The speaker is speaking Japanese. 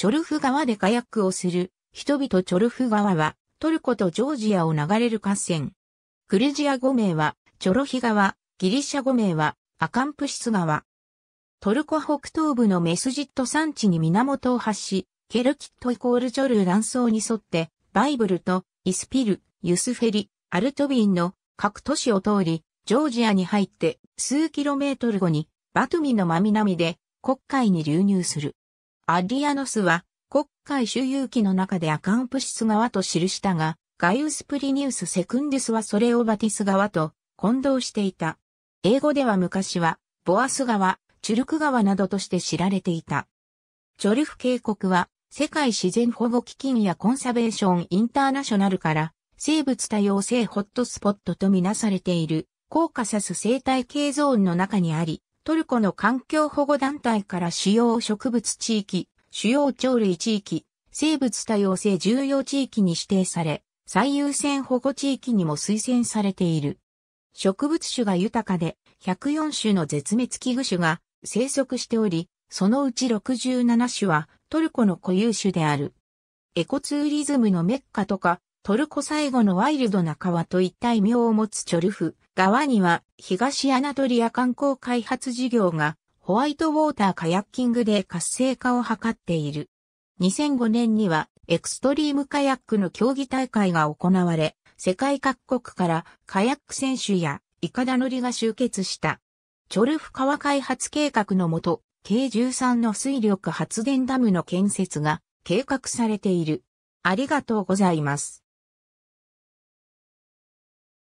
チョルフ川でカヤックをする人々チョルフ川はトルコとジョージアを流れる河川。クルジア語名はチョロヒ川、ギリシャ語名はアカンプシス川。トルコ北東部のメスジット山地に源を発し、ケルキットイコールチョル乱層に沿ってバイブルとイスピル、ユスフェリ、アルトビンの各都市を通り、ジョージアに入って数キロメートル後にバトミの真南で黒海に流入する。アディアノスは国会周遊記の中でアカンプシス側と記したが、ガイウス・プリニウス・セクンデスはそれをバティス側と混同していた。英語では昔は、ボアス川、チュルク川などとして知られていた。チョルフ渓谷は、世界自然保護基金やコンサベーションインターナショナルから、生物多様性ホットスポットとみなされている、コーカサス生態系ゾーンの中にあり、トルコの環境保護団体から主要植物地域、主要鳥類地域、生物多様性重要地域に指定され、最優先保護地域にも推薦されている。植物種が豊かで、104種の絶滅危惧種が生息しており、そのうち67種はトルコの固有種である。エコツーリズムのメッカとかトルコ最後のワイルドな川といった異名を持つチョルフ川には東アナトリア観光開発事業がホワイトウォーターカヤッキングで活性化を図っている。2005年にはエクストリームカヤックの競技大会が行われ、世界各国からカヤック選手やイカダ乗りが集結した。チョルフ川開発計画のもと、計13の水力発電ダムの建設が計画されている。ありがとうございます。